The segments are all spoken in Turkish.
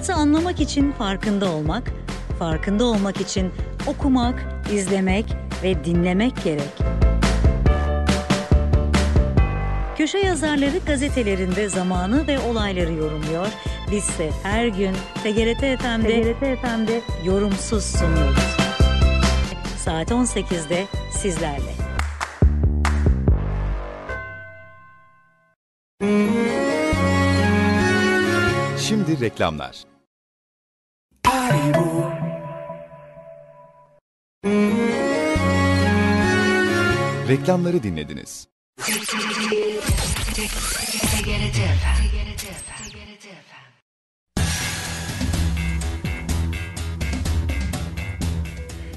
Hayatı anlamak için farkında olmak, farkında olmak için okumak, izlemek ve dinlemek gerek. Köşe yazarları gazetelerinde zamanı ve olayları yorumluyor. Bizse her gün TGRT FM'de, TGRT FM'de yorumsuz sunuyoruz. Saat 18'de sizlerle. Şimdi reklamlar. Haribo. Reklamları dinlediniz.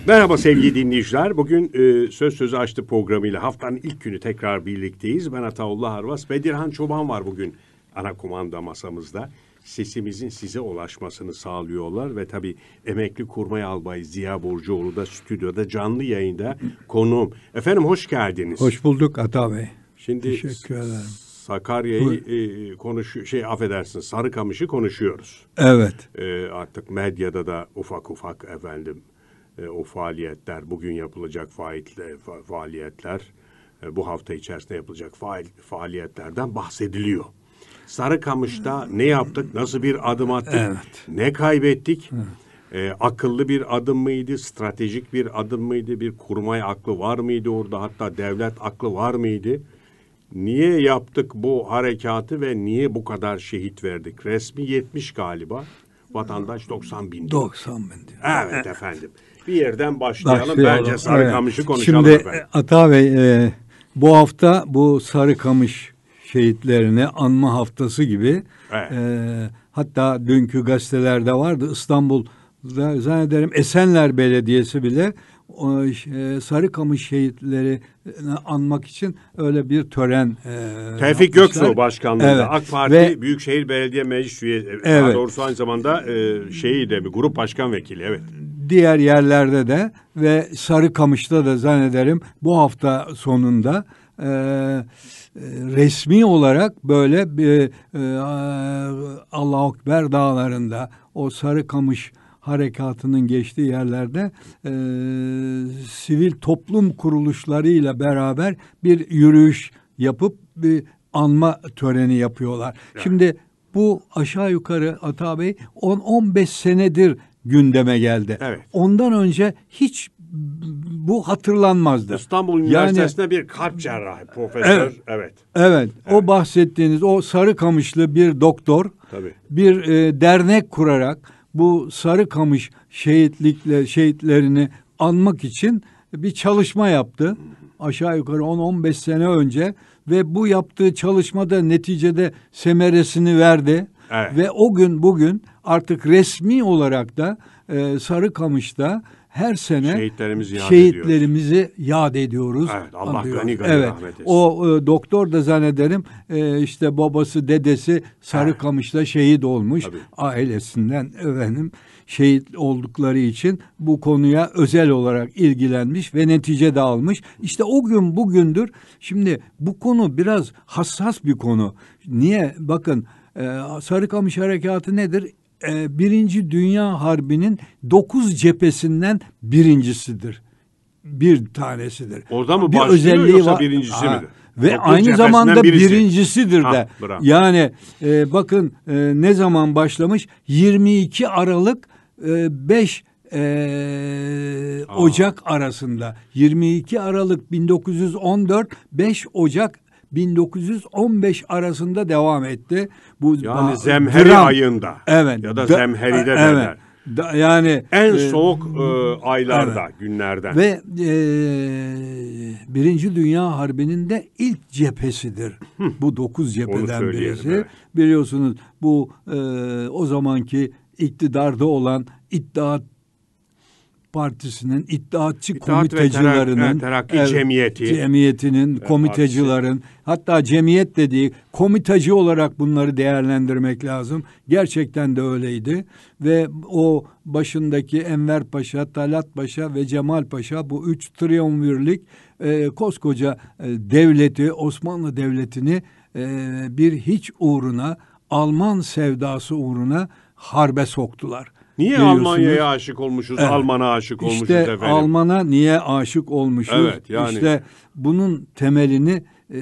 Merhaba sevgili dinleyiciler. Bugün e, Söz Sözü Açtı programıyla haftanın ilk günü tekrar birlikteyiz. Ben Ataullah Arvas ve Dirhan Çoban var bugün ana kumanda masamızda sesimizin size ulaşmasını sağlıyorlar ve tabii emekli kurmay albay Ziya Borcuoğlu da stüdyoda canlı yayında konuğum. Efendim hoş geldiniz. Hoş bulduk Ata Bey. Şimdi Teşekkür ederim. Sakarya'yı e, konuşuyor, şey affedersin Sarıkamış'ı konuşuyoruz. Evet. E, artık medyada da ufak ufak efendim e, o faaliyetler, bugün yapılacak faaliyetler, faaliyetler e, bu hafta içerisinde yapılacak faaliyetlerden bahsediliyor. Sarıkamış'ta ne yaptık? Nasıl bir adım attık? Evet. Ne kaybettik? Evet. E, akıllı bir adım mıydı? Stratejik bir adım mıydı? Bir kurmay aklı var mıydı orada? Hatta devlet aklı var mıydı? Niye yaptık bu harekatı ve niye bu kadar şehit verdik? Resmi 70 galiba. Vatandaş 90 bin. 90 bin diyor. Evet, evet. efendim. Bir yerden başlayalım. başlayalım. Bence Sarıkamış'ı evet. konuşalım Şimdi, efendim. E, Ata Bey e, bu hafta bu Sarıkamış şehitlerini anma haftası gibi. Evet. E, hatta dünkü gazetelerde vardı İstanbul'da zannederim Esenler Belediyesi bile o, e, Sarıkamış şehitleri anmak için öyle bir tören e, Tevfik Göksu başkanlığında evet. AK Parti Ve, Büyükşehir Belediye Meclis üyesi e, evet. daha doğrusu aynı zamanda e, şeyi de bir grup başkan vekili evet diğer yerlerde de ve Sarıkamış'ta da zannederim bu hafta sonunda e, e, resmi olarak böyle bir e, e, Allah-u Ekber dağlarında o sarı kamış harekatının geçtiği yerlerde e, sivil toplum kuruluşlarıyla beraber bir yürüyüş yapıp bir anma töreni yapıyorlar. Evet. Şimdi bu aşağı yukarı Ata Bey 10-15 senedir gündeme geldi. Evet. Ondan önce hiç bu hatırlanmazdı. İstanbul Üniversitesi'nde yani, bir kalp cerrahi profesör. Evet, evet. Evet. O bahsettiğiniz o sarı kamışlı bir doktor Tabii. bir e, dernek kurarak bu sarı kamış şehitlikle şehitlerini anmak için bir çalışma yaptı. Aşağı yukarı 10-15 sene önce ve bu yaptığı çalışmada neticede semeresini verdi. Evet. Ve o gün bugün artık resmi olarak da e, Sarıkamış'ta her sene şehitlerimizi yad şehitlerimizi ediyoruz. yad ediyoruz. Evet, Allah anlıyoruz. gani gani evet. rahmet etsin. O e, doktor da zannederim e, işte babası dedesi Sarıkamış'ta evet. şehit olmuş Tabii. ailesinden efendim şehit oldukları için bu konuya özel olarak ilgilenmiş ve netice de almış. İşte o gün bugündür. Şimdi bu konu biraz hassas bir konu. Niye? Bakın e, Sarıkamış Harekatı nedir? e, Birinci Dünya Harbi'nin dokuz cephesinden birincisidir. Bir tanesidir. Orada mı bir özelliği var. birincisi ha. midir? Ve Okul aynı zamanda birisi. birincisidir de. bravo. yani e, bakın e, ne zaman başlamış? 22 Aralık e, 5 e, Ocak arasında 22 Aralık 1914 5 Ocak 1915 arasında devam etti. Bu yani Zemheri dram, ayında. Evet. Ya da, da Zemheri'de evet. Da, yani en e, soğuk e, aylarda, evet. günlerden. Ve e, Birinci Dünya Harbi'nin de ilk cephesidir. Bu dokuz cepheden birisi. Evet. Biliyorsunuz bu e, o zamanki iktidarda olan iddiat Partisi'nin iddiatçı İttihat komitecilerinin, Terakki Cemiyeti. Cemiyetinin, e, komitecilerin, partisi. hatta cemiyet dediği komiteci olarak bunları değerlendirmek lazım. Gerçekten de öyleydi ve o başındaki Enver Paşa, Talat Paşa ve Cemal Paşa bu üç triumvirlik e, koskoca e, devleti, Osmanlı Devleti'ni e, bir hiç uğruna, Alman sevdası uğruna harbe soktular. Niye Almanya'ya aşık olmuşuz, evet. Alman'a aşık işte olmuşuz efendim? İşte Alman'a niye aşık olmuşuz? Evet, yani. İşte bunun temelini e,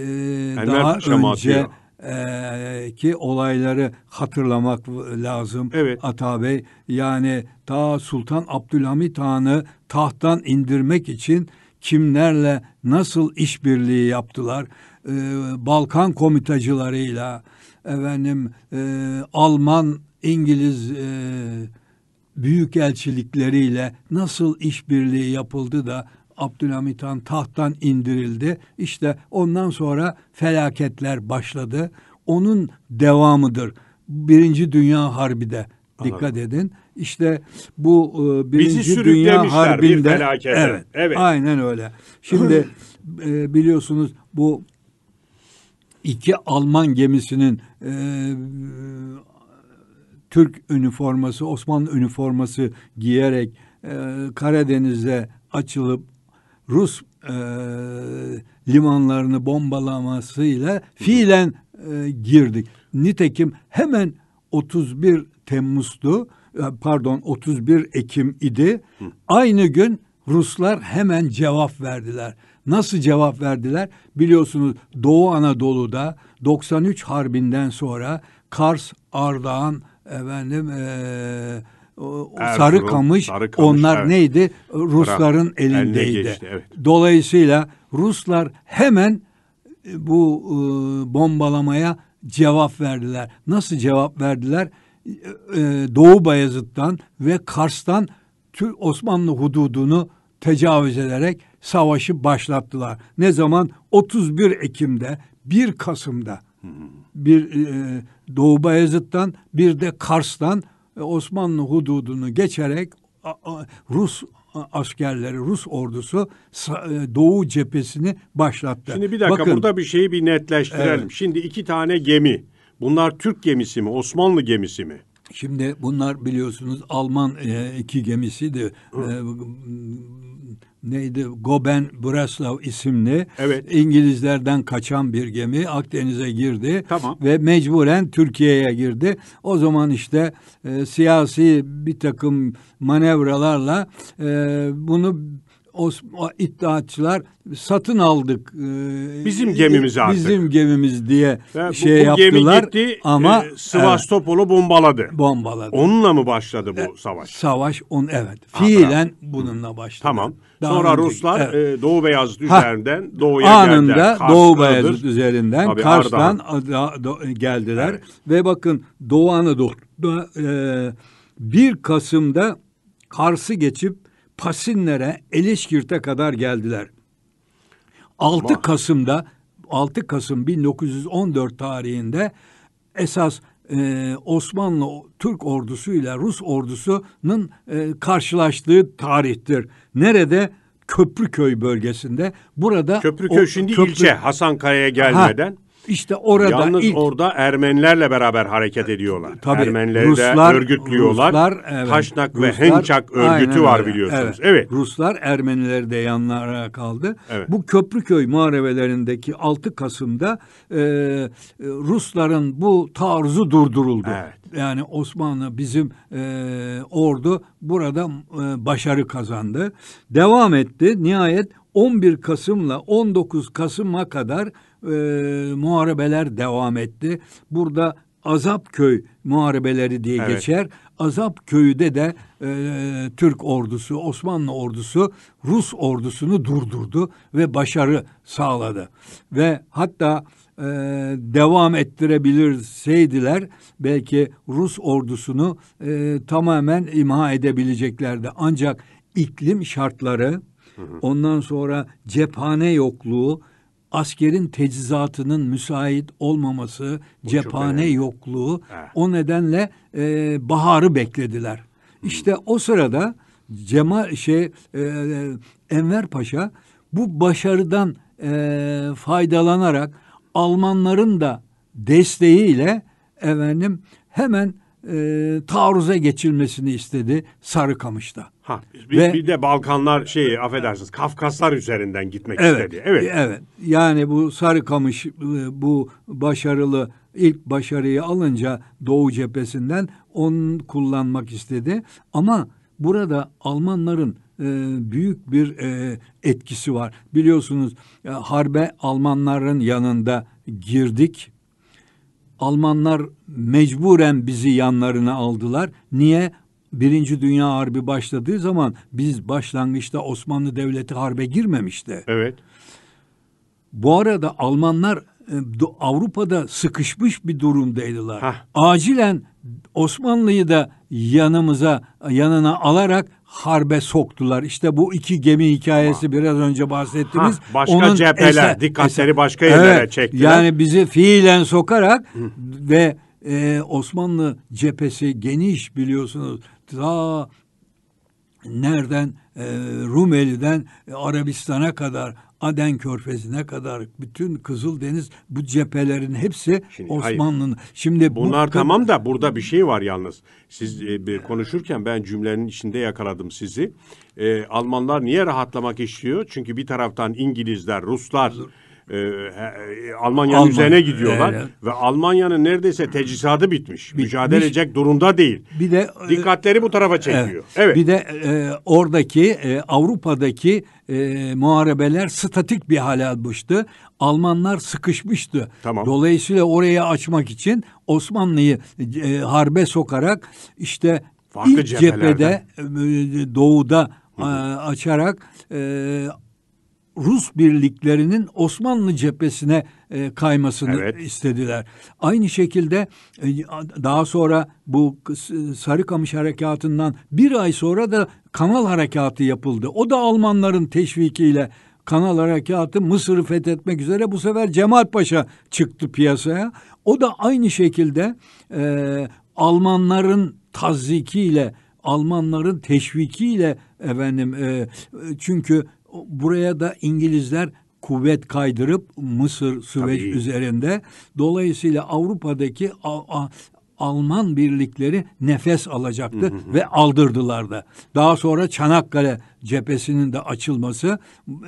daha önce... e, ki olayları hatırlamak lazım evet. Ata Bey. Yani ta Sultan Abdülhamit Han'ı tahttan indirmek için kimlerle nasıl işbirliği yaptılar? E, Balkan komitacılarıyla efendim e, Alman İngiliz e, büyük elçilikleriyle nasıl işbirliği yapıldı da Abdülhamit Han tahttan indirildi. İşte ondan sonra felaketler başladı. Onun devamıdır. Birinci Dünya Harbi'de dikkat edin. İşte bu e, Birinci Bizi Dünya Harbi'nde bir felakete. evet, evet. Aynen öyle. Şimdi e, biliyorsunuz bu iki Alman gemisinin e, Türk üniforması, Osmanlı üniforması giyerek e, Karadeniz'e açılıp Rus e, limanlarını bombalamasıyla fiilen e, girdik. Nitekim hemen 31 Temmuz'du e, pardon 31 Ekim idi. Aynı gün Ruslar hemen cevap verdiler. Nasıl cevap verdiler? Biliyorsunuz Doğu Anadolu'da 93 Harbi'nden sonra Kars, Ardahan, efendim e, o, Erzurum, Sarıkamış, Sarıkamış onlar evet. neydi? Rusların Bırak, elindeydi. Geçti, evet. Dolayısıyla Ruslar hemen e, bu e, bombalamaya cevap verdiler. Nasıl cevap verdiler? E, e, Doğu Bayezid'den ve Kars'tan Türk Osmanlı hududunu tecavüz ederek savaşı başlattılar. Ne zaman? 31 Ekim'de, 1 Kasım'da. Hmm. Bir e, Doğu Bayezid'den bir de Kars'tan e, Osmanlı hududunu geçerek Rus askerleri, Rus ordusu e, Doğu cephesini başlattı. Şimdi bir dakika Bakın, burada bir şeyi bir netleştirelim. Evet. Şimdi iki tane gemi. Bunlar Türk gemisi mi, Osmanlı gemisi mi? Şimdi bunlar biliyorsunuz Alman e, iki gemisi de e, neydi Goben Braslav isimli evet. İngilizlerden kaçan bir gemi Akdeniz'e girdi tamam. ve mecburen Türkiye'ye girdi. O zaman işte e, siyasi bir takım manevralarla e, bunu o, o iddiaçılar satın aldık. E, bizim gemimiz artık. Bizim gemimiz diye yani şey bu, bu yaptılar. Gemi gitti, e, ama e, Sivastopol'u bombaladı. Bombaladı. Onunla mı başladı bu e, savaş? Savaş on evet. Fiilen Aha. bununla başladı. Tamam. Daha Sonra önceki, Ruslar e, evet. e, Doğu Beyaz üzerinden ha, doğuya anında geldiler. Anında Doğu Beyaz üzerinden Tabii Kars'tan Ardahan. geldiler evet. ve bakın Doğu Anadolu'da e, 1 Kasım'da Kars'ı geçip Pasinlere, Eleşkirt'e kadar geldiler. 6 Ama... Kasım'da 6 Kasım 1914 tarihinde esas e, Osmanlı Türk ordusu ile Rus ordusunun e, karşılaştığı tarihtir. Nerede? Köprüköy bölgesinde. Burada Köprüköy o, şimdi köprü... ilçe Hasankaya'ya gelmeden. Ha, işte orada Yalnız ilk, orada Ermenilerle beraber hareket e, ediyorlar. Tabii, Ermenileri Ruslar, de örgütlüyorlar. Ruslar, evet, Taşnak Ruslar, ve Hençak örgütü aynen, var biliyorsunuz. Evet, evet. Ruslar Ermenileri de yanlara kaldı. Evet. Bu Köprüköy muharebelerindeki 6 Kasım'da e, e, Rusların bu taarruzu durduruldu. Evet yani Osmanlı bizim e, ordu burada e, başarı kazandı. Devam etti. Nihayet 11 Kasım'la 19 Kasım'a kadar e, muharebeler devam etti. Burada Azapköy muharebeleri diye evet. geçer. Azapköy'de de e, Türk ordusu, Osmanlı ordusu Rus ordusunu durdurdu ve başarı sağladı. Ve hatta e, devam ettirebilirseydiler belki Rus ordusunu e, tamamen imha edebileceklerdi. Ancak iklim şartları, Ondan sonra cephane yokluğu askerin tecizatının müsait olmaması, Bu cephane yokluğu Heh. o nedenle e, baharı beklediler. Hmm. İşte o sırada Cema şey e, Enver Paşa bu başarıdan e, faydalanarak Almanların da desteğiyle efendim hemen e, taarruza geçilmesini istedi Sarıkamış'ta. Ha, bir, Ve, bir de Balkanlar şeyi affedersiniz Kafkaslar üzerinden gitmek evet, istedi. Evet. Evet. Yani bu Sarıkamış e, bu başarılı ilk başarıyı alınca Doğu cephesinden on kullanmak istedi ama burada Almanların e, büyük bir e, etkisi var. Biliyorsunuz harbe Almanların yanında girdik Almanlar mecburen bizi yanlarına aldılar. Niye? Birinci Dünya Harbi başladığı zaman biz başlangıçta Osmanlı Devleti harbe girmemişti. Evet. Bu arada Almanlar e, Avrupa'da sıkışmış bir durumdaydılar. Hah. Acilen Osmanlı'yı da yanımıza yanına alarak harbe soktular. İşte bu iki gemi hikayesi ha. biraz önce bahsettiğimiz. Ha, başka onun cepheler, eser, dikkatleri başka yerlere evet, çektiler. Yani bizi fiilen sokarak Hı. ve e, Osmanlı cephesi geniş biliyorsunuz. Ta nereden e, Rumeli'den e, Arabistan'a kadar Aden Körfezi'ne kadar bütün Kızıldeniz bu cephelerin hepsi Osmanlı'nın. Şimdi bunlar bu... tamam da burada bir şey var yalnız. Siz e, bir konuşurken ben cümlenin içinde yakaladım sizi. E, Almanlar niye rahatlamak istiyor? Çünkü bir taraftan İngilizler, Ruslar Olur e, e, Almanya'nın Alman, üzerine gidiyorlar evet. ve Almanya'nın neredeyse tecisadı bitmiş. bitmiş. Mücadele edecek durumda değil. Bir de e, dikkatleri bu tarafa çekiyor. Evet. evet. Bir de e, oradaki e, Avrupa'daki e, muharebeler statik bir hale almıştı. Almanlar sıkışmıştı. Tamam. Dolayısıyla orayı açmak için Osmanlı'yı e, harbe sokarak işte Farklı ilk cephede e, doğuda Hı e, açarak e, Rus birliklerinin Osmanlı cephesine e, kaymasını evet. istediler. Aynı şekilde e, daha sonra bu e, Sarıkamış harekatından bir ay sonra da Kanal harekatı yapıldı. O da Almanların teşvikiyle Kanal harekatı Mısır'ı fethetmek üzere bu sefer Cemal Paşa çıktı piyasaya. O da aynı şekilde e, Almanların tazikiyle Almanların teşvikiyle efendim e, e çünkü buraya da İngilizler kuvvet kaydırıp Mısır, Süveyş Tabii. üzerinde dolayısıyla Avrupa'daki a, a, Alman birlikleri nefes alacaktı hı hı. ve aldırdılar da. Daha sonra Çanakkale cephesinin de açılması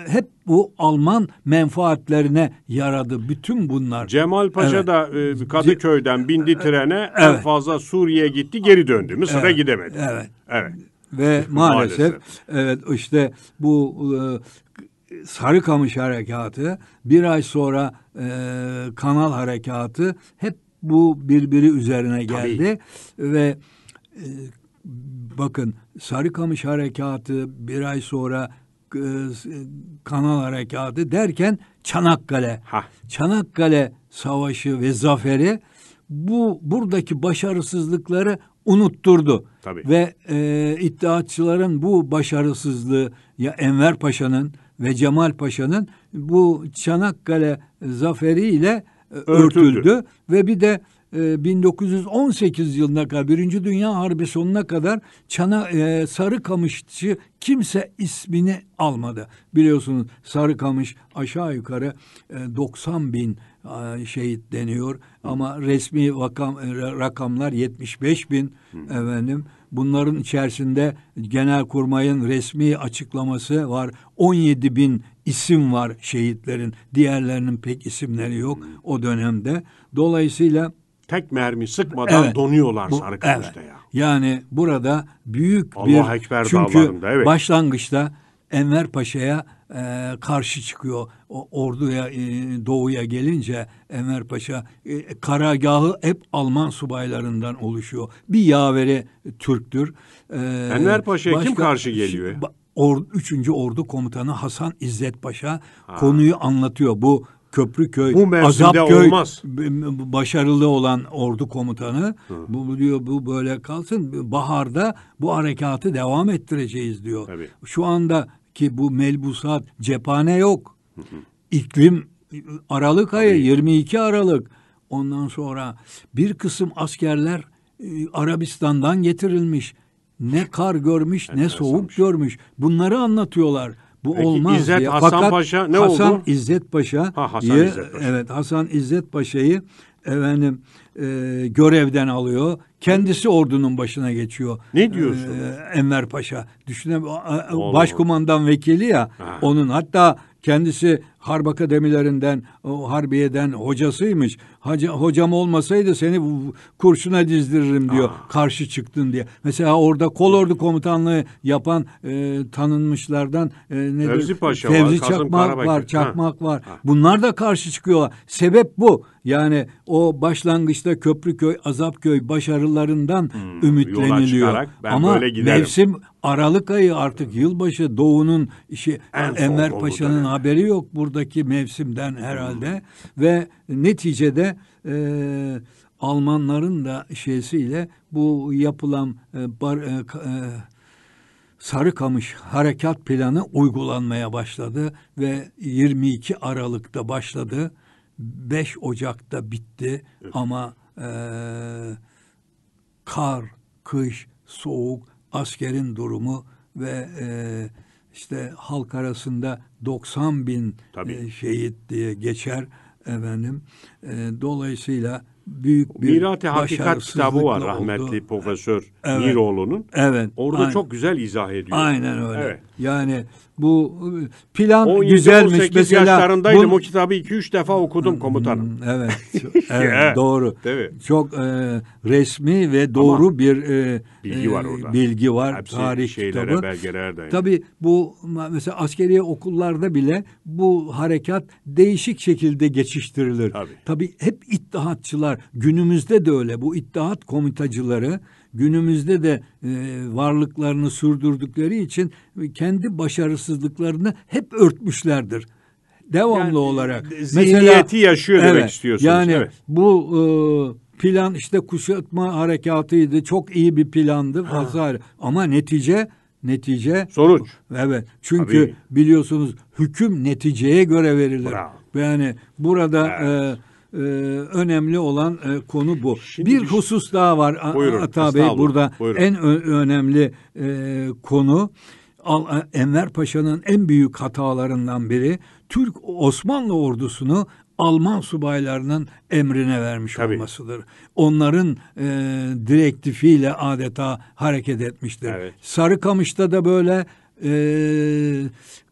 hep bu Alman menfaatlerine yaradı bütün bunlar. Cemal Paşa evet. da e, Kadıköy'den bindi trene evet. en fazla Suriye gitti geri döndü. Mısır'a evet. gidemedi. Evet. Evet. Ve maalesef, maalesef evet işte bu e, Sarıkamış harekatı bir ay sonra e, Kanal harekatı hep bu birbiri üzerine geldi Tabii. ve e, bakın Sarıkamış harekatı bir ay sonra e, Kanal harekatı derken Çanakkale. Hah. Çanakkale savaşı ve zaferi bu buradaki başarısızlıkları unutturdu. Tabii. Ve e, iddiatçıların bu başarısızlığı ya Enver Paşa'nın ve Cemal Paşa'nın bu Çanakkale zaferiyle e, örtüldü. örtüldü. Ve bir de 1918 e, yılına kadar Birinci Dünya Harbi sonuna kadar Çana e, kamışçı kimse ismini almadı. Biliyorsunuz sarı kamış aşağı yukarı e, 90 bin e, şehit deniyor ama resmi vakam, e, rakamlar 75 bin efendim. Bunların içerisinde Genel Kurmayın resmi açıklaması var. 17 bin isim var şehitlerin. Diğerlerinin pek isimleri yok o dönemde. Dolayısıyla tek mermi sıkmadan evet, donuyorlar Sarıkamış'ta evet. ya. Yani burada büyük Allah bir Ekber çünkü evet. başlangıçta Enver Paşa'ya e, karşı çıkıyor. O, orduya e, doğuya gelince Enver Paşa e, karagahı hep Alman subaylarından oluşuyor. Bir yaveri Türktür. E, Enver Paşa'ya kim karşı geliyor? Or, üçüncü Ordu Komutanı Hasan İzzet Paşa ha. konuyu anlatıyor. Bu Köprüköy bu Azapköy olmaz. başarılı olan ordu komutanı bu diyor bu böyle kalsın baharda bu harekatı devam ettireceğiz diyor. Tabii. Şu anda ki bu melbusat cephane yok. Hı hı. İklim Aralık ayı Tabii. 22 Aralık. Ondan sonra bir kısım askerler e, Arabistan'dan getirilmiş. Ne kar görmüş, ne soğuk görmüş. Bunları anlatıyorlar. Bu Peki, olmaz İzzet diye. Hasan Fakat Paşa ne Hasan oldu? İzzet Paşa, ha, Hasan diye, İzzet Paşa. evet Hasan İzzet Paşa'yı efendim e, görevden alıyor. Kendisi ordunun başına geçiyor. Ne diyorsun? E, Enver Paşa. Düşünün başkumandan vekili ya ha. onun hatta kendisi harp akademilerinden, o harbiyeden hocasıymış. Hoca, hocam olmasaydı seni kurşuna dizdiririm diyor. Aa. Ah. Karşı çıktın diye. Mesela orada kolordu komutanlığı yapan e, tanınmışlardan e, nedir? Fevzi Paşa Fevzi var, Çakmak Karabay. var, Çakmak ha. var. Bunlar da karşı çıkıyorlar. Sebep bu. Yani o başlangıçta Köprüköy, Azapköy başarılarından hmm, ümitleniliyor. Ama mevsim Aralık ayı artık hmm. yılbaşı Doğu'nun işi en Enver Paşa'nın haberi yok burada buradaki mevsimden herhalde ve neticede e, Almanların da şeysiyle bu yapılan e, bar, e, e, Sarıkamış harekat planı uygulanmaya başladı ve 22 Aralık'ta başladı. 5 Ocak'ta bitti evet. ama e, kar, kış, soğuk, askerin durumu ve e, işte halk arasında 90 bin e, şehit diye geçer efendim. E, dolayısıyla büyük bir Mirate Hakikat kitabı var oldu. rahmetli Profesör evet. Miroğlu'nun. Evet. Orada aynen. çok güzel izah ediyor. Aynen öyle. Evet. Yani bu plan 17, güzelmiş 18 mesela. yaşlarındaydım bu... o kitabı 2-3 defa okudum komutanım. Hmm, evet. evet doğru. Değil mi? Çok e, resmi ve doğru Ama bir e, bilgi e, var orada. Bilgi var. Hepsi tarih şeylere, kitabı. Tabii bu mesela askeri okullarda bile bu harekat değişik şekilde geçiştirilir. Tabii, Tabii hep iddiatçılar bunlar günümüzde de öyle. Bu iddiat komitacıları günümüzde de e, varlıklarını sürdürdükleri için kendi başarısızlıklarını hep örtmüşlerdir devamlı yani, olarak e, mesela yaşıyor evet, demek istiyorsunuz. Yani evet. bu e, plan işte kuşatma harekatıydı. Çok iyi bir plandı vesaire. Ama netice netice sonuç. Evet. Çünkü Tabii. biliyorsunuz hüküm neticeye göre verilir. Bravo. Yani burada evet. e, e, önemli olan e, konu bu. Şimdi bir husus daha var buyurun, Ata Bey burada buyurun. en önemli e, konu. E, Enver Paşa'nın en büyük hatalarından biri Türk Osmanlı ordusunu Alman subaylarının emrine vermiş Tabii. olmasıdır. Onların e, direktifiyle adeta hareket etmiştir. Evet. Sarıkamış'ta da böyle, e,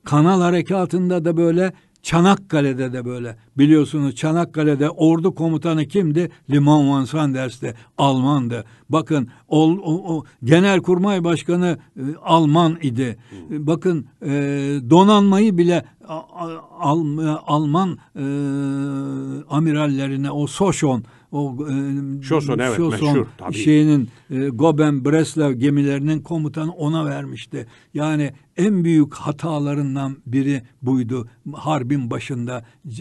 Kanal Harekatı'nda da böyle, Çanakkale'de de böyle. Biliyorsunuz Çanakkale'de ordu komutanı kimdi? Liman Van Sanders'te Almandı. Bakın o, o, o Genelkurmay Başkanı e, Alman idi. E, bakın e, donanmayı bile a, a, Alman e, amirallerine o Soşon o e, Şoson, evet, Şoson meşhur, tabii. şeyinin e, Goben Breslau gemilerinin komutanı ona vermişti. Yani en büyük hatalarından biri buydu. Harbin başında e,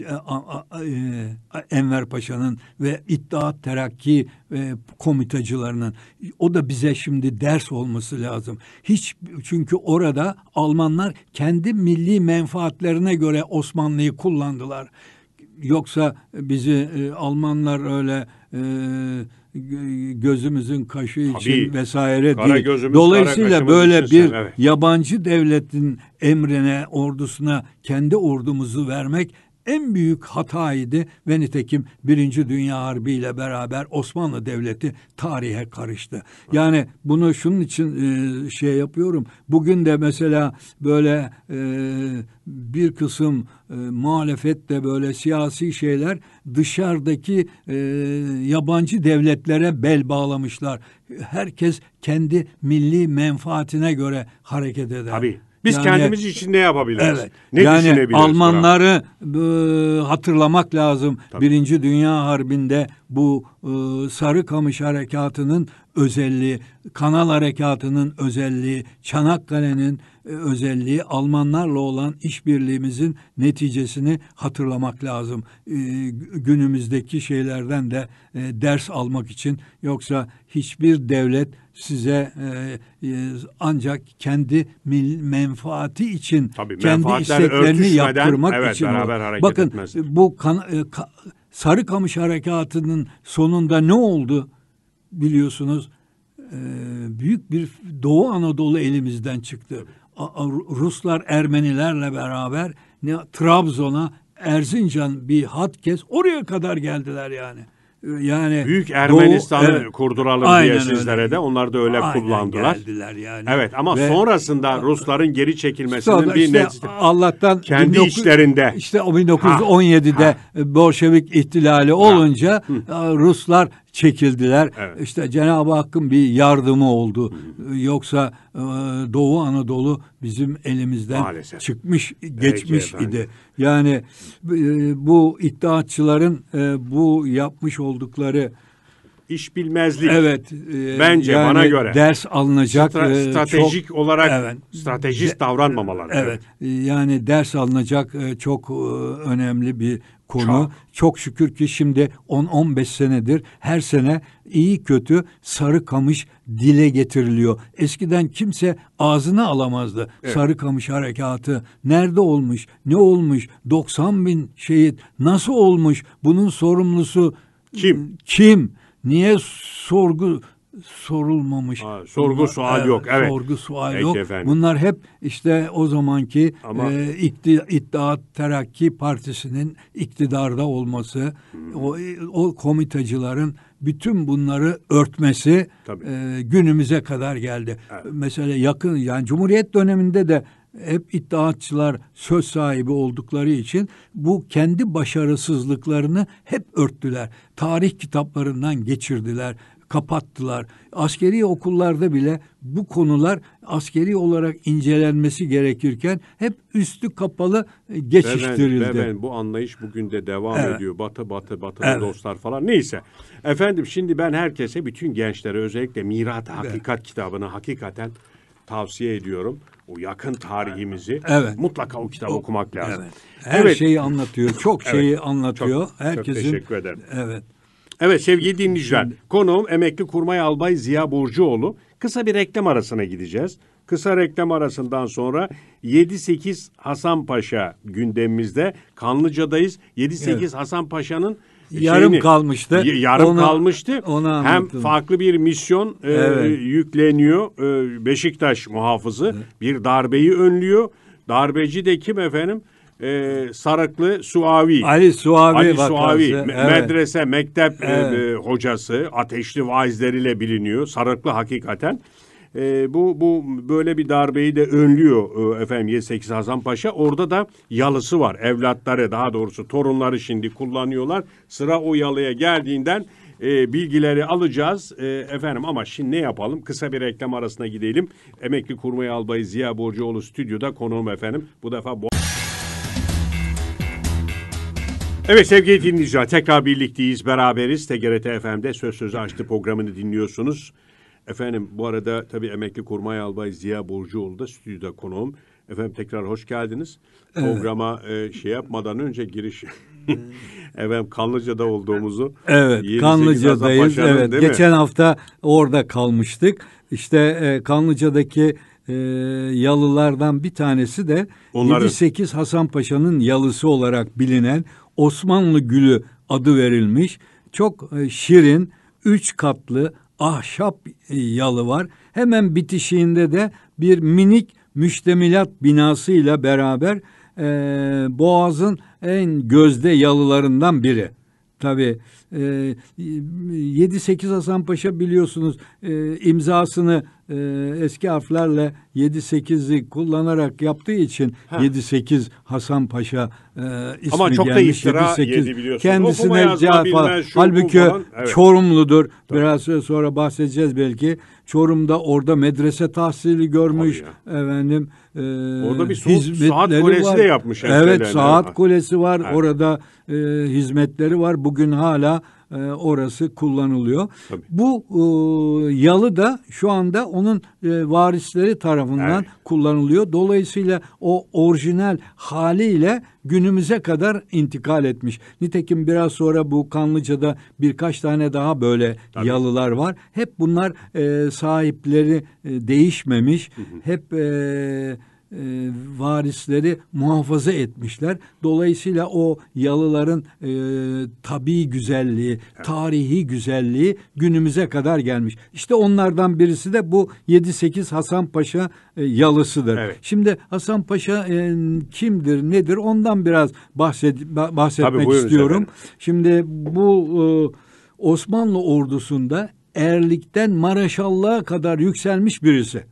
Enver Paşa'nın ve İttihat Terakki e, komitacılarının o da bize şimdi ders olması lazım. Hiç çünkü orada Almanlar kendi milli menfaatlerine göre Osmanlı'yı kullandılar. Yoksa e, bizi e, Almanlar öyle e, gözümüzün kaşı Tabii, vesaire kara değil. Gözümüz, Dolayısıyla kara böyle bir sen, evet. yabancı devletin emrine, ordusuna kendi ordumuzu vermek en büyük hataydı ve nitekim Birinci Dünya Harbi ile beraber Osmanlı Devleti tarihe karıştı. Yani bunu şunun için e, şey yapıyorum. Bugün de mesela böyle e, bir kısım e, de böyle siyasi şeyler dışarıdaki e, yabancı devletlere bel bağlamışlar. Herkes kendi milli menfaatine göre hareket eder. Tabii. Biz yani, kendimiz için ne yapabiliriz? Evet. Ne yani düşünebiliriz? Almanları e, hatırlamak lazım. Tabii. Birinci Dünya Harbi'nde bu e, Sarıkamış Harekatı'nın özelliği, Kanal Harekatı'nın özelliği, Çanakkale'nin ee, özelliği Almanlarla olan işbirliğimizin neticesini hatırlamak lazım. Ee, günümüzdeki şeylerden de e, ders almak için yoksa hiçbir devlet size e, e, ancak kendi menfaati için Tabii, kendi isteklerini yaptırmak evet, için beraber Bakın etmezdir. bu kan, e, ka, Sarıkamış harekatının sonunda ne oldu biliyorsunuz? Ee, büyük bir Doğu Anadolu elimizden çıktı. Tabii. Ruslar Ermenilerle beraber ne Trabzon'a Erzincan bir hat kes oraya kadar geldiler yani. Ee, yani Büyük Ermenistan Doğu, evet, kurduralım diye sizlere öyle. de onlar da öyle aynen kullandılar. Geldiler yani. Evet ama Ve, sonrasında Rusların geri çekilmesinin sonra bir netice. Allah'tan kendi 19, içlerinde. İşte 1917'de ha, Bolşevik ihtilali olunca ha. E, Ruslar çekildiler. Evet. İşte Cenab-ı Hakk'ın bir yardımı oldu. Hı. Yoksa e, Doğu Anadolu bizim elimizden Maalesef. çıkmış, geçmiş Peki, idi. Yani e, bu iddiaçıların e, bu yapmış oldukları iş bilmezlik. Evet. E, Bence yani bana göre. Ders alınacak. Stra- e, stratejik çok, olarak evet, stratejist de, davranmamaları. Evet. E, yani ders alınacak e, çok önemli bir konu. Çok. Çok şükür ki şimdi 10-15 senedir her sene iyi kötü sarı kamış dile getiriliyor. Eskiden kimse ağzına alamazdı. Evet. Sarı kamış harekatı nerede olmuş, ne olmuş, 90 bin şehit nasıl olmuş, bunun sorumlusu kim? Kim? Niye sorgu sorulmamış. Ha, sorgu Bunlar, sual e, yok. Evet. Sorgu sual Peki yok. Efendim. Bunlar hep işte o zamanki Ama... e, ikti, İttihat Terakki Partisi'nin iktidarda olması, hmm. o, e, o komitacıların bütün bunları örtmesi e, günümüze kadar geldi. Evet. Mesela yakın yani Cumhuriyet döneminde de hep iddiatçılar söz sahibi oldukları için bu kendi başarısızlıklarını hep örttüler. Tarih kitaplarından geçirdiler, kapattılar. Askeri okullarda bile bu konular askeri olarak incelenmesi gerekirken hep üstü kapalı e, geçiştirildi. Bemen, bemen bu anlayış bugün de devam evet. ediyor. Batı batı batı evet. dostlar falan neyse. Efendim şimdi ben herkese bütün gençlere özellikle Mirat Hakikat evet. kitabını hakikaten tavsiye ediyorum. O yakın tarihimizi evet. mutlaka o kitabı o, okumak lazım. Evet. Her evet. şeyi anlatıyor. Çok şeyi evet. anlatıyor. Çok, Herkesin çok teşekkür ederim. Evet. Evet sevgili dinleyiciler, konuğum emekli kurmay albay Ziya Burcuoğlu. Kısa bir reklam arasına gideceğiz. Kısa reklam arasından sonra 7-8 Hasan Paşa gündemimizde. Kanlıca'dayız. 7-8 evet. Hasan Paşa'nın yarım şeyini, kalmıştı. Yarım ona, kalmıştı. Ona hem farklı bir misyon e, evet. yükleniyor. E, Beşiktaş muhafızı evet. bir darbeyi önlüyor. Darbeci de kim efendim? e, Sarıklı Suavi. Ali Suavi Ali Suavi evet. medrese, mektep e, evet. e, hocası, ateşli vaizleriyle biliniyor. Sarıklı hakikaten e, bu bu böyle bir darbeyi de önlüyor e, efendim Y8 Hasan Paşa. Orada da yalısı var. Evlatları daha doğrusu torunları şimdi kullanıyorlar. Sıra o yalıya geldiğinden e, bilgileri alacağız. E, efendim ama şimdi ne yapalım? Kısa bir reklam arasına gidelim. Emekli Kurmay Albayı Ziya Borcuoğlu stüdyoda konuğum efendim. Bu defa Evet sevgili dinleyiciler tekrar birlikteyiz, beraberiz. TGRT FM'de Söz Sözü Açtı programını dinliyorsunuz. Efendim bu arada tabii emekli kurmay albay Ziya Borcuoğlu da stüdyoda konuğum. Efendim tekrar hoş geldiniz. Evet. Programa e, şey yapmadan önce giriş efendim Kanlıca'da olduğumuzu. Evet Kanlıca'dayız. Evet geçen mi? hafta orada kalmıştık. İşte e, Kanlıca'daki e, yalılardan bir tanesi de Onların... 7 Hasan Paşa'nın yalısı olarak bilinen Osmanlı Gülü adı verilmiş. Çok e, şirin, üç katlı ahşap yalı var. Hemen bitişiğinde de bir minik müştemilat ile beraber e, Boğaz'ın en gözde yalılarından biri. Tabii ee, e, 7-8 Hasan Paşa biliyorsunuz e, imzasını e, eski harflerle 7-8'i kullanarak yaptığı için 7-8 Hasan Paşa e, ismi Ama çok gelmiş. da iftira 7, yedi biliyorsunuz. Kendisine cevap Halbuki Evet. Çorumludur. Tabii. Biraz sonra bahsedeceğiz belki. Çorum'da orada medrese tahsili görmüş. Efendim e, Orada bir su, saat kulesi var. de yapmış. Evet saat kulesi var. Evet. Orada e, hizmetleri var. Bugün hala e, orası kullanılıyor. Tabii. Bu e, yalı da şu anda onun e, varisleri tarafından evet. kullanılıyor. Dolayısıyla o orijinal haliyle günümüze kadar intikal etmiş. Nitekim biraz sonra bu Kanlıca'da birkaç tane daha böyle Tabii. yalılar var. Hep bunlar e, sahipleri e, değişmemiş. Hı hı. Hep e, e, varisleri muhafaza etmişler. Dolayısıyla o yalıların e, tabi güzelliği, tarihi güzelliği günümüze kadar gelmiş. İşte onlardan birisi de bu 7-8 Hasan Paşa e, yalısıdır. Evet. Şimdi Hasan Paşa e, kimdir, nedir ondan biraz bahset, bahsetmek Tabii, istiyorum. Efendim. Şimdi bu e, Osmanlı ordusunda erlikten maraşallığa kadar yükselmiş birisi.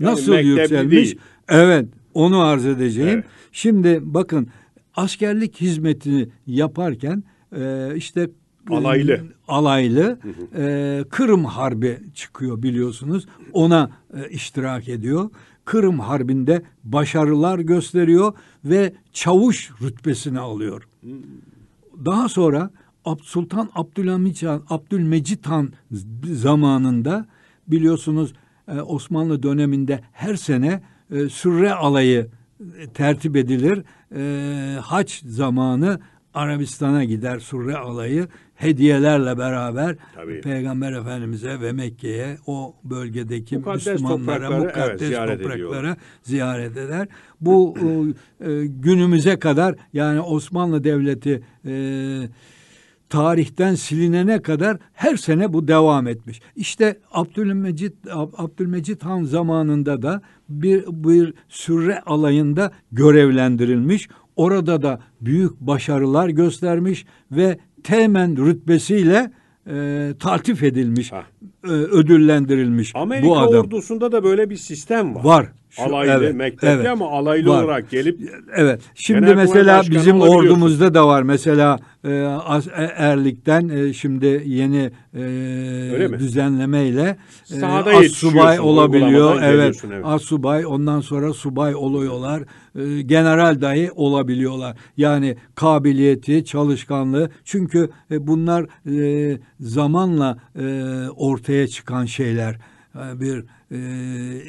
Yani Nasıl yükselmiş? Değil Evet, onu arz edeceğim. Evet. Şimdi bakın askerlik hizmetini yaparken e, işte alaylı e, alaylı e, Kırım Harbi çıkıyor biliyorsunuz. Ona e, iştirak ediyor. Kırım Harbi'nde başarılar gösteriyor ve çavuş rütbesini alıyor. Hmm. Daha sonra Sultan Abdülhamid Han, Abdülmecit Han zamanında biliyorsunuz e, Osmanlı döneminde her sene e, sürre alayı e, tertip edilir. E, haç zamanı Arabistan'a gider surre alayı hediyelerle beraber Tabii. Peygamber Efendimiz'e ve Mekke'ye o bölgedeki mukaddes Müslümanlara mukaddes evet, ziyaret topraklara ediyor. ziyaret eder. Bu e, e, günümüze kadar yani Osmanlı Devleti e, tarihten silinene kadar her sene bu devam etmiş. İşte Abdülmecit Abdülmecit Han zamanında da bir bir sürre alayında görevlendirilmiş. Orada da büyük başarılar göstermiş ve temen rütbesiyle e, taltif edilmiş, ah. e, ödüllendirilmiş Amerika bu adam. Amerika ordusunda da böyle bir sistem var. Var alaylı evet, mektepte evet, ama alaylı var. olarak gelip Evet. Şimdi mesela bizim ordumuzda da var. Mesela e, e, Erlik'ten e, şimdi yeni e, düzenlemeyle e, as subay olabiliyor. Evet, evet. As subay ondan sonra subay oluyorlar. E, general dahi olabiliyorlar. Yani kabiliyeti, çalışkanlığı çünkü e, bunlar e, zamanla e, ortaya çıkan şeyler. E, bir e,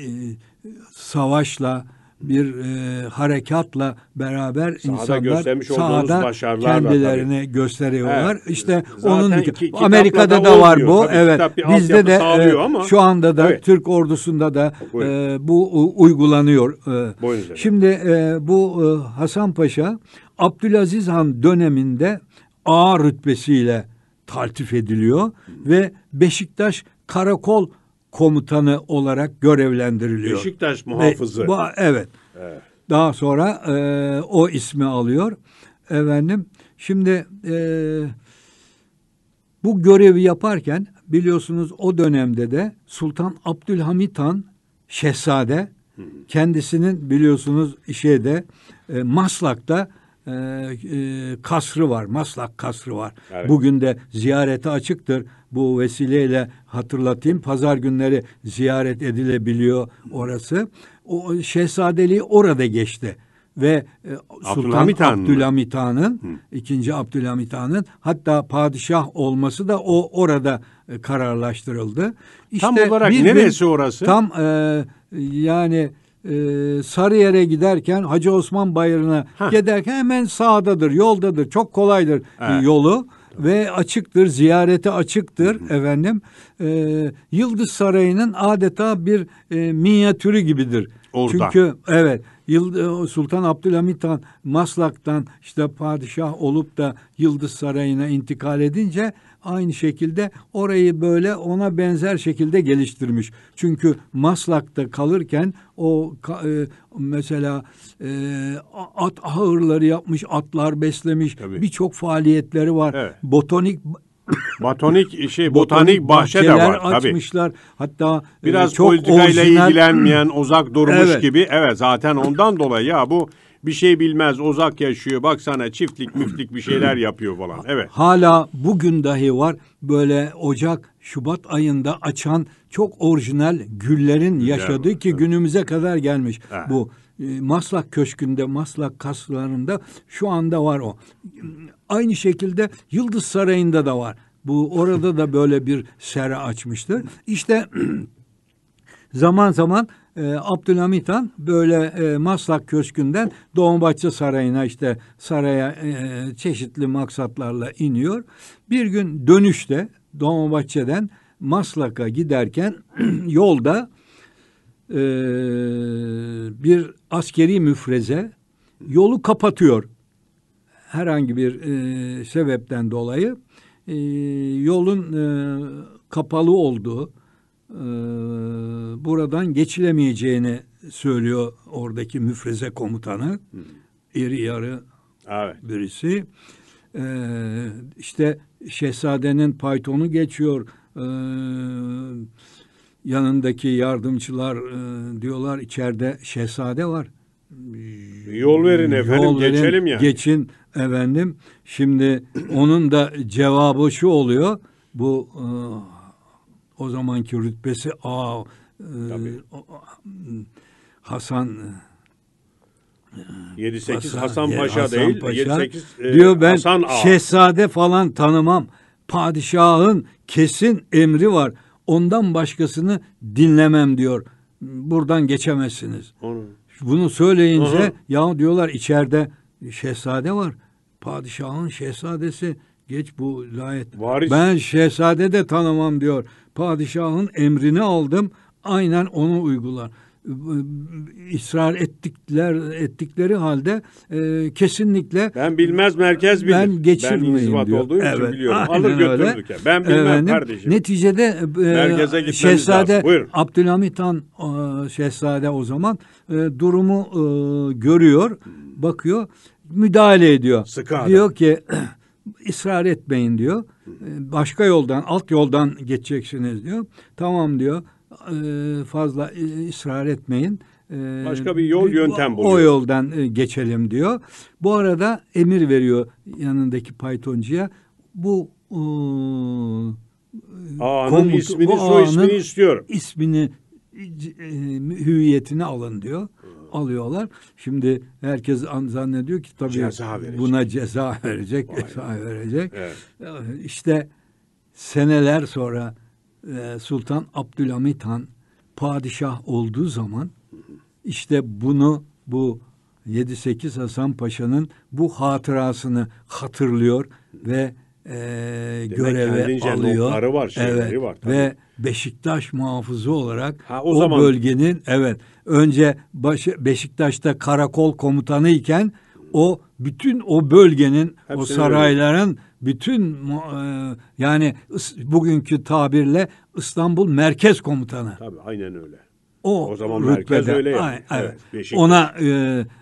e savaşla bir e, harekatla beraber sahada insanlar sahada kendilerini tabii. gösteriyorlar. Evet. İşte Zaten onun ki, Amerika'da da var bu. Tabii evet. Bizde de e, ama. şu anda da evet. Türk ordusunda da e, bu uygulanıyor. E, şimdi e, bu e, Hasan Paşa Abdülaziz Han döneminde A rütbesiyle taltif ediliyor ve Beşiktaş Karakol komutanı olarak görevlendiriliyor. Beşiktaş muhafızı. Ve, bu, evet. evet. Daha sonra e, o ismi alıyor. Efendim şimdi e, bu görevi yaparken biliyorsunuz o dönemde de Sultan Abdülhamit Han Şehzade kendisinin biliyorsunuz şeyde e, Maslak'ta e, e, kasrı var, Maslak kasrı var. Evet. Bugün de ziyarete açıktır. Bu vesileyle hatırlatayım. Pazar günleri ziyaret edilebiliyor orası. O şehzadeliği orada geçti ve e, Sultan Abdülhamit Han'ın ikinci Abdülhamit Han'ın hatta padişah olması da o orada e, kararlaştırıldı. İşte tam olarak bir neresi gün, orası? Tam e, yani e, Sarıyer'e giderken Hacı Osman Bayırı'na giderken hemen sağdadır, yoldadır. Çok kolaydır evet. yolu ve açıktır, ziyarete açıktır Hı-hı. efendim. E, Yıldız Sarayı'nın adeta bir e, minyatürü gibidir. Orada. Çünkü evet e, Sultan Abdülhamit Han Maslak'tan işte padişah olup da Yıldız Sarayı'na intikal edince aynı şekilde orayı böyle ona benzer şekilde geliştirmiş. Çünkü Maslak'ta kalırken o e, mesela e, at ahırları yapmış, atlar beslemiş, birçok faaliyetleri var. Evet. Botanik Botanik işi botanik, botanik bahçe de var tabii. açmışlar. Hatta e, biraz e, çok politikayla orijinal... ilgilenmeyen uzak durmuş evet. gibi. Evet zaten ondan dolayı ya bu bir şey bilmez, uzak yaşıyor. Baksana çiftlik müftlik bir şeyler yapıyor falan. Evet. Hala bugün dahi var böyle Ocak, Şubat ayında açan çok orijinal güllerin Güzel yaşadığı var. ki evet. günümüze kadar gelmiş evet. bu. E, Maslak Köşkü'nde, Maslak Kasları'nda şu anda var o. Aynı şekilde Yıldız Sarayı'nda da var. Bu orada da böyle bir sera açmıştır. İşte zaman zaman e, ee, Abdülhamit Han böyle e, Maslak Köşkü'nden Dolmabahçe Sarayı'na işte saraya e, çeşitli maksatlarla iniyor. Bir gün dönüşte Dolmabahçe'den Maslak'a giderken yolda e, bir askeri müfreze yolu kapatıyor. Herhangi bir e, sebepten dolayı e, yolun e, kapalı olduğu, e, buradan geçilemeyeceğini söylüyor oradaki müfreze komutanı. Hmm. İri yarı evet. birisi. E, işte şehzadenin paytonu geçiyor. E, yanındaki yardımcılar e, diyorlar içeride şehzade var. Yol verin efendim Yol verin, geçelim yani. Geçin efendim. Şimdi onun da cevabı şu oluyor. Bu e, o zamanki rütbesi A Tabii. E, Hasan 7-8 e, Hasan, Hasan e, Paşa Hasan değil. Paşa, 7-8 diyor ben Hasan Ağa. şehzade falan tanımam. Padişahın kesin emri var. Ondan başkasını dinlemem diyor. Buradan geçemezsiniz. Onu. Bunu söyleyince ya diyorlar içeride şehzade var. Padişahın şehzadesi geç bu layet. Varis. Ben şehzade de tanımam diyor. Padişahın emrini aldım. Aynen onu uygular. ısrar ettikler ettikleri halde e, kesinlikle ben bilmez merkez bilir. Ben geçirmeyeyim ben inzibat diyor. olduğum evet, için biliyorum. Alır götürürdük. Öyle. Ben bilmem Efendim, kardeşim. Neticede e, Şehzade Abdülhamit Han e, Şehzade o zaman e, durumu e, görüyor, bakıyor, müdahale ediyor. Sıkı adam. Diyor ki ısrar etmeyin diyor. E, başka yoldan, alt yoldan geçeceksiniz diyor. Tamam diyor. E, fazla e, ısrar etmeyin. Başka bir yol yöntem buluyor. O yoldan geçelim diyor. Bu arada emir veriyor yanındaki Pythoncuya. Bu o, Ağanın komut, ismini, soy ismini istiyorum. İsmini e, hüviyetini alın diyor. Hı. Alıyorlar. Şimdi herkes an zannediyor ki tabii ceza buna ceza verecek, ceza verecek. Evet. İşte seneler sonra e, Sultan Abdülhamit Han padişah olduğu zaman işte bunu bu 7-8 Hasan Paşa'nın bu hatırasını hatırlıyor ve e, Demek göreve alıyor. var, şeyleri evet, var. Tabii. Ve Beşiktaş muhafızı olarak ha, o, o zaman... bölgenin evet önce baş, Beşiktaş'ta karakol komutanı iken o bütün o bölgenin Hepsini o sarayların öyle. bütün e, yani bugünkü tabirle İstanbul merkez komutanı. Tabii aynen öyle. O, o zaman rütbede, merkez öyle. Yani. Aynen, evet. evet ona e,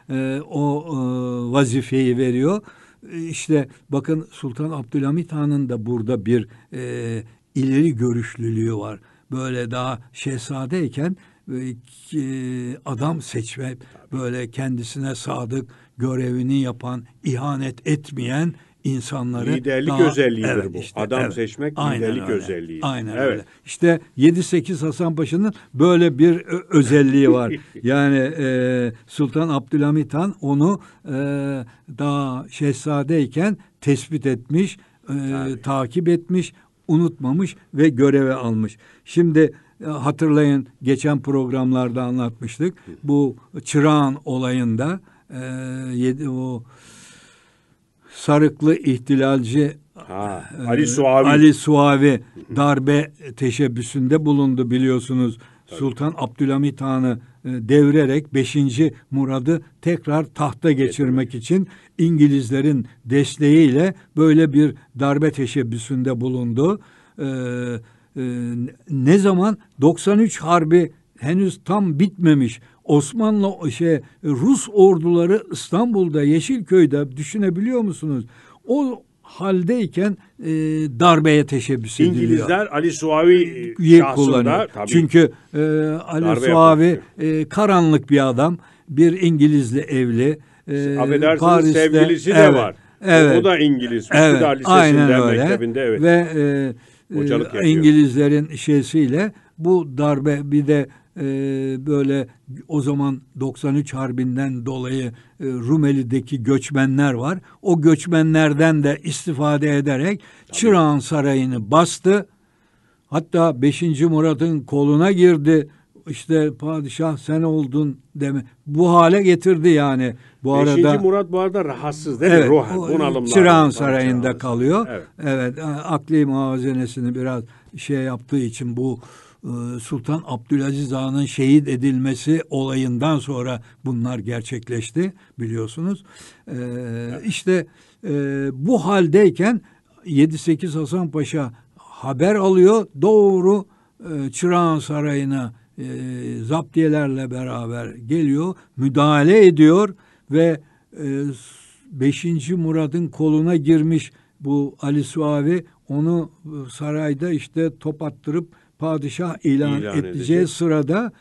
e, o e, vazifeyi veriyor. E, işte bakın Sultan Abdülhamit Han'ın da burada bir e, ileri görüşlülüğü var. Böyle daha şehzadeyken e, e, adam seçme böyle kendisine sadık görevini yapan ihanet etmeyen insanları liderlik daha, özelliğidir evet, bu. Işte, Adam evet, seçmek aynen liderlik öyle, özelliği. Aynen evet. öyle. İşte 7-8 Hasan Paşa'nın böyle bir e, özelliği var. yani e, Sultan Abdülhamit Han onu e, daha şehzadeyken tespit etmiş, e, takip etmiş, unutmamış ve göreve almış. Şimdi e, hatırlayın geçen programlarda anlatmıştık. Bu çırağan olayında e, yedi, o sarıklı ihtilalci ha, e, Ali Suavi Ali Suavi darbe teşebbüsünde bulundu biliyorsunuz. Tabii. Sultan Abdülhamit Han'ı e, devirerek 5. Murad'ı tekrar tahta geçirmek için İngilizlerin desteğiyle böyle bir darbe teşebbüsünde bulundu. E, e, ne zaman 93 harbi henüz tam bitmemiş Osmanlı şey Rus orduları İstanbul'da Yeşilköy'de düşünebiliyor musunuz? O haldeyken e, darbeye teşebbüs İngilizler, ediliyor. İngilizler Ali Suavi e, şahsında tabii. Çünkü e, Ali Suavi e, karanlık bir adam. Bir İngilizle evli. E, Affedersiniz Paris'te, sevgilisi de evet, var. Evet. O da İngiliz. Evet, Üsküdar Lisesi'nden mektebinde. Evet. Ve e, e İngilizlerin şeysiyle bu darbe bir de e, böyle o zaman 93 Harbi'nden dolayı e, Rumeli'deki göçmenler var. O göçmenlerden de istifade ederek Tabii. Çırağan Sarayı'nı bastı. Hatta 5. Murat'ın koluna girdi. İşte padişah sen oldun deme. Bu hale getirdi yani. Bu Beşinci arada Murat bu arada rahatsız değil evet, mi? Ruhen, e, bunalımlı. Çırağan Sarayı'nda kalıyor. Evet. evet. Akli muazenesini biraz şey yaptığı için bu ee, Sultan Abdülaziz Han'ın şehit edilmesi olayından sonra bunlar gerçekleşti biliyorsunuz. Ee, işte e, bu haldeyken 7-8 Hasan Paşa haber alıyor doğru e, Çırağan Sarayı'na e, zaptiyelerle beraber geliyor müdahale ediyor ve e, 5. Murad'ın koluna girmiş bu Ali Suavi onu sarayda işte top attırıp padişah ilan, ilan edeceği edecek. sırada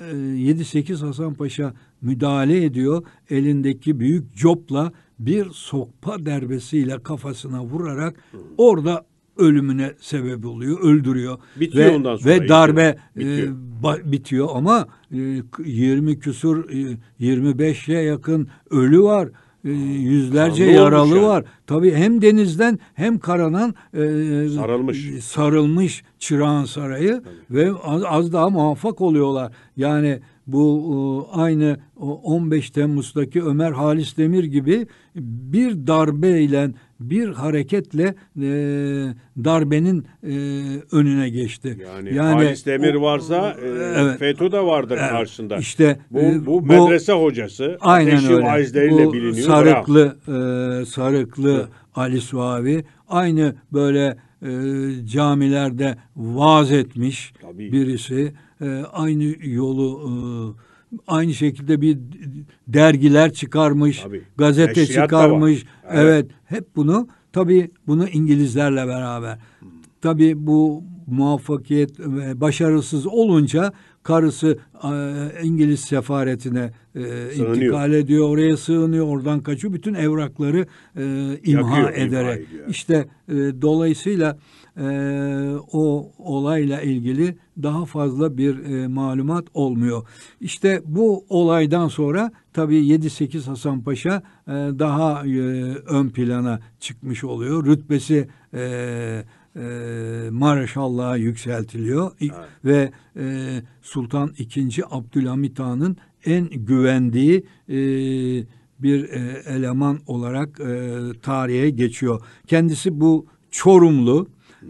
7-8 e, Hasan Paşa müdahale ediyor. Elindeki büyük copla bir sokpa derbesiyle kafasına vurarak Hı. orada ölümüne sebep oluyor, öldürüyor. Bitiyor ve, ondan sonra. Ve darbe e, bitiyor, e, ba, bitiyor ama e, 20 küsur, e, 25'e yakın ölü var. E, yüzlerce Kanlı yaralı yani. var. Tabii hem denizden hem karadan e, sarılmış. sarılmış Çırağan Sarayı Tabii. ve az, az daha muvaffak oluyorlar. Yani bu e, aynı 15 Temmuz'daki Ömer Halis Demir gibi bir darbeyle bir hareketle e, darbenin e, önüne geçti. Yani, yani Halis Demir o, varsa e, e evet, FETÖ de vardır evet, karşında. İşte bu, e, bu, bu medrese hocası aynen ateşi öyle. vaizleriyle bu biliniyor. Sarıklı e, Sarıklı evet. Ali Suavi aynı böyle e, camilerde vaaz etmiş Tabii. birisi. E, aynı yolu e, aynı şekilde bir dergiler çıkarmış, Tabii. gazete Eşriyat çıkarmış. Evet. evet, hep bunu tabi bunu İngilizlerle beraber. Hmm. Tabi bu muvaffakiyet ve başarısız olunca Karısı e, İngiliz sefaretine e, intikal ediyor. Oraya sığınıyor. Oradan kaçıyor. Bütün evrakları e, imha Yakıyor, ederek. Imha işte e, dolayısıyla e, o olayla ilgili daha fazla bir e, malumat olmuyor. İşte bu olaydan sonra tabii 7-8 Hasan Paşa e, daha e, ön plana çıkmış oluyor. Rütbesi e, e, ee, Maraşallığa yükseltiliyor evet. ve e, Sultan II. Abdülhamit Han'ın en güvendiği e, bir e, eleman olarak e, tarihe geçiyor. Kendisi bu Çorumlu.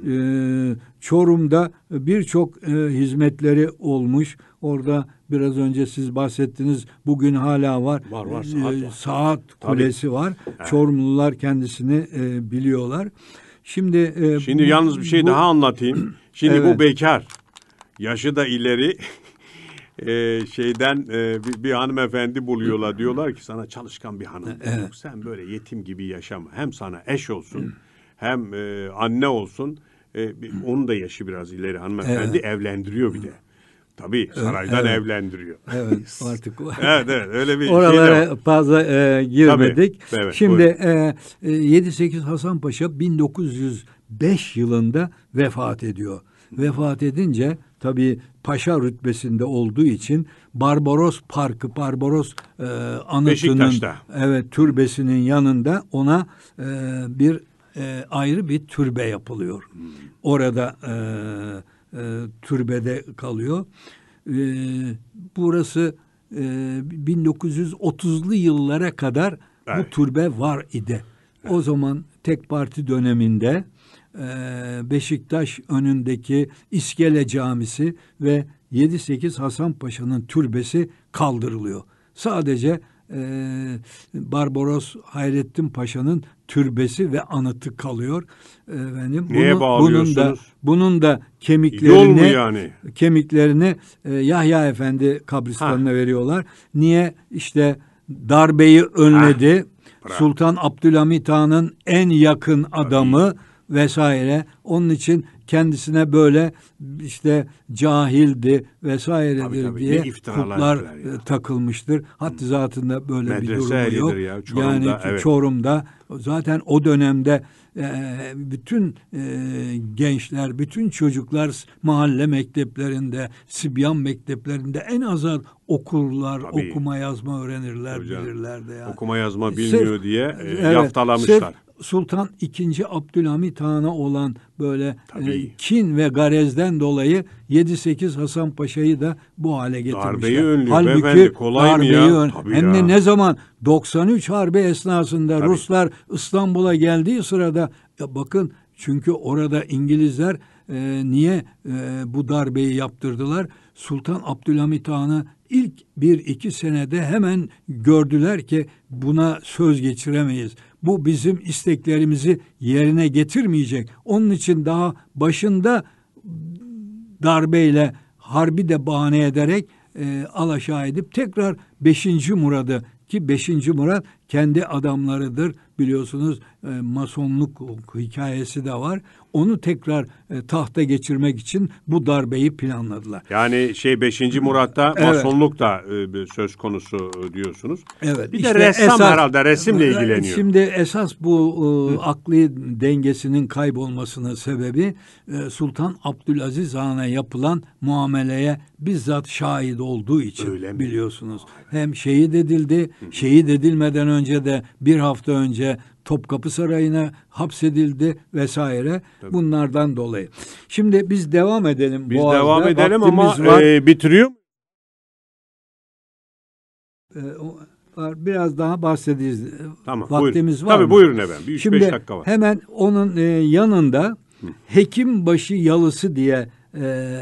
E, Çorum'da birçok e, hizmetleri olmuş. Orada biraz önce siz bahsettiniz. Bugün hala var. Var var saat e, var. Saat kulesi var. Evet. Çorumlular kendisini e, biliyorlar. Şimdi e, Şimdi bu, yalnız bir şey bu, daha anlatayım. Şimdi evet. bu bekar. Yaşı da ileri. e, şeyden e, bir, bir hanımefendi buluyorlar diyorlar ki sana çalışkan bir hanım. E, evet. sen böyle yetim gibi yaşama. Hem sana eş olsun hem e, anne olsun. E, onun da yaşı biraz ileri hanımefendi evet. evlendiriyor bir de. Tabii saraydan evet. evlendiriyor. Evet artık. evet evet öyle bir Oralara şey de fazla e, girmedik. Tabii, evet, Şimdi buyurun. e, 7-8 e, Hasan Paşa 1905 yılında vefat ediyor. Vefat edince tabii paşa rütbesinde olduğu için Barbaros Parkı, Barbaros e, anıtının evet türbesinin yanında ona e, bir e, ayrı bir türbe yapılıyor. Hmm. Orada e, e, türbede kalıyor. E, burası e, 1930'lu yıllara kadar evet. bu türbe var idi. Evet. O zaman tek parti döneminde e, Beşiktaş önündeki İskele Camisi ve 7-8 Hasan Paşa'nın türbesi kaldırılıyor. Sadece e, Barbaros Hayrettin Paşa'nın türbesi ve anıtı kalıyor. Efendim, Neye bunu, bunun da bunun da kemiklerini yani? kemiklerini e, Yahya Efendi kabristanına ha. veriyorlar. Niye işte darbeyi önledi. Sultan Abdülhamit Han'ın en yakın adamı Tabii. vesaire. Onun için kendisine böyle işte cahildi vesaire diye kutlar ya. E, takılmıştır. Hatta zatında böyle Medrese bir durumu yok. Ya, Çorum'da, yani evet. Çorum'da zaten o dönemde e, bütün e, gençler, bütün çocuklar mahalle mekteplerinde, sibyan mekteplerinde en azar okurlar, okuma yazma öğrenirler, Hocam, bilirler de yani. Okuma yazma bilmiyor sırf, diye evet, yaftalamışlar. Sırf Sultan II. Abdülhamit Han'a olan böyle e, kin ve garezden dolayı 7-8 Hasan Paşa'yı da bu hale getirmişler. Darbeyi önlüyor Halbuki beyefendi kolay darbeyi mı ya? Ön, Tabii hem ya. de ne zaman 93 Harbi esnasında Tabii. Ruslar İstanbul'a geldiği sırada ya e, bakın çünkü orada İngilizler e, niye e, bu darbeyi yaptırdılar? Sultan Abdülhamit Han'ı ilk bir iki senede hemen gördüler ki buna söz geçiremeyiz bu bizim isteklerimizi yerine getirmeyecek. Onun için daha başında darbeyle harbi de bahane ederek e, alaşağı edip tekrar beşinci Murad'ı ki beşinci murad kendi adamlarıdır biliyorsunuz e, masonluk hikayesi de var onu tekrar e, tahta geçirmek için bu darbeyi planladılar. Yani şey 5. Murat'ta evet. masonluk da e, söz konusu e, diyorsunuz. Evet. Bir işte de ressam esas, herhalde resimle ilgileniyor. Şimdi esas bu e, akli dengesinin kaybolmasının sebebi e, Sultan Abdülaziz Han'a yapılan muameleye bizzat şahit olduğu için Öyle mi? biliyorsunuz. Hem şehit edildi, şehit edilmeden önce de bir hafta önce Topkapı Sarayı'na hapsedildi vesaire Tabii. bunlardan dolayı. Şimdi biz devam edelim. Biz Boğaz'da. devam edelim Vaktimiz ama var. E, bitiriyor mu? E, var. Biraz daha bahsedeceğiz. Tamam, Vaktimiz buyurun. var Tabii mı? buyurun efendim. Bir 3-5 Şimdi dakika var. hemen onun e, yanında Hekimbaşı Yalısı diye e,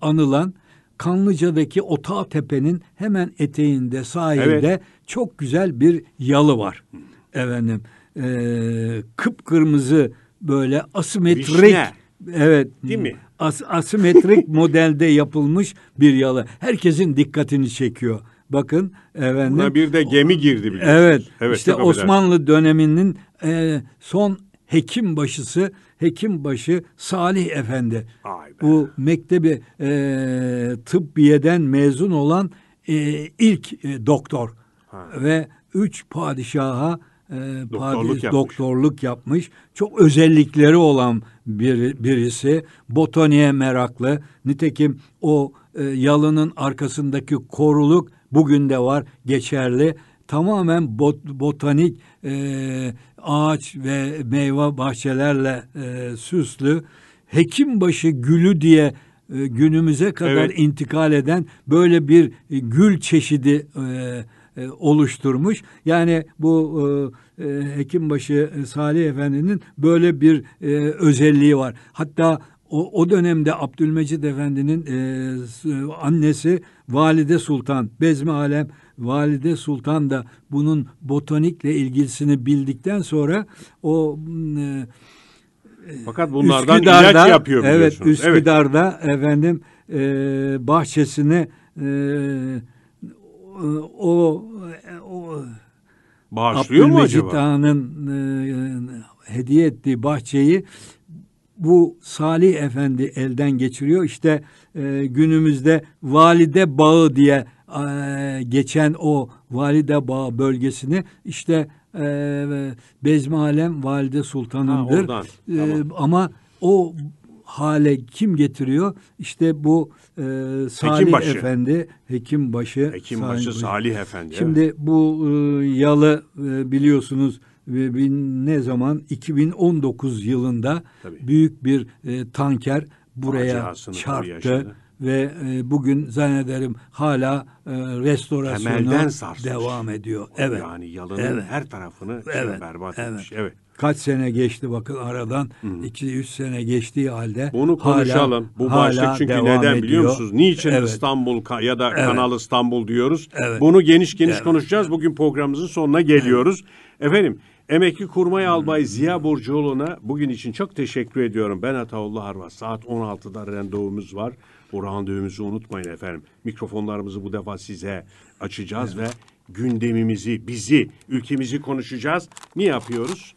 anılan Kanlıca'daki Otağ Tepe'nin hemen eteğinde sahilde evet. çok güzel bir yalı var. Efendim e, kıpkırmızı böyle asimetrik Vişne. evet değil mi? Hmm, as, asimetrik modelde yapılmış bir yalı. Herkesin dikkatini çekiyor. Bakın efendim. Buna bir de gemi girdi biliyorsunuz. Evet. evet işte Osmanlı edersin. döneminin e, son hekim başısı hekim başı Salih Efendi. Bu mektebi e, tıbbiyeden mezun olan e, ilk e, doktor ha. ve üç padişaha e, doktorluk, Paris, yapmış. doktorluk yapmış. Çok özellikleri olan bir, birisi. Botaniğe meraklı. Nitekim o e, yalının arkasındaki koruluk bugün de var geçerli. Tamamen bot, botanik e, ağaç ve meyve bahçelerle e, süslü. Hekimbaşı gülü diye e, günümüze kadar evet. intikal eden böyle bir e, gül çeşidi e, e, oluşturmuş. Yani bu e, e Hekimbaşı e, Salih Efendi'nin böyle bir e, özelliği var. Hatta o, o dönemde Abdülmecid Efendi'nin e, annesi Valide Sultan, Bezmi Alem Valide Sultan da bunun botanikle ilgisini bildikten sonra o e, fakat bunlardan Üsküdar'da, ilaç yapıyor Evet, Üsküdar'da evet. efendim e, bahçesini e, e, o, e, o bağışlıyor mu acaba? Han'ın e, hediye ettiği bahçeyi bu Salih Efendi elden geçiriyor. İşte e, günümüzde Valide Bağı diye e, geçen o Valide Bağı bölgesini işte e, Bezmi Alem Valide Sultan'ındır. Ha, e, tamam. e, Ama o hale kim getiriyor? İşte bu e, Salih Hekimbaşı. Efendi, Hekimbaşı. Hekimbaşı Salih, Salih Efendi. Şimdi evet. bu e, yalı e, biliyorsunuz e, bin, ne zaman 2019 yılında Tabii. büyük bir e, tanker buraya Faciasını çarptı ve e, bugün zannederim hala e, restorasyona devam ediyor. Evet. Yani yalının evet. her tarafını evet. berbat evet. etmiş. Evet kaç sene geçti bakın aradan 2-3 sene geçtiği halde bunu konuşalım. Hala, Bu başlık çünkü neden ediyor. biliyor musunuz? Niçin evet. İstanbul ya da evet. Kanal İstanbul diyoruz? Evet. Bunu geniş geniş evet. konuşacağız. Bugün programımızın sonuna geliyoruz. Evet. Efendim Emekli Kurmay Albay Ziya Burcuoğlu'na bugün için çok teşekkür ediyorum. Ben Ataullah Arvas. Saat 16'da randevumuz var. Bu randevumuzu unutmayın efendim. Mikrofonlarımızı bu defa size açacağız evet. ve gündemimizi, bizi, ülkemizi konuşacağız. Ne yapıyoruz?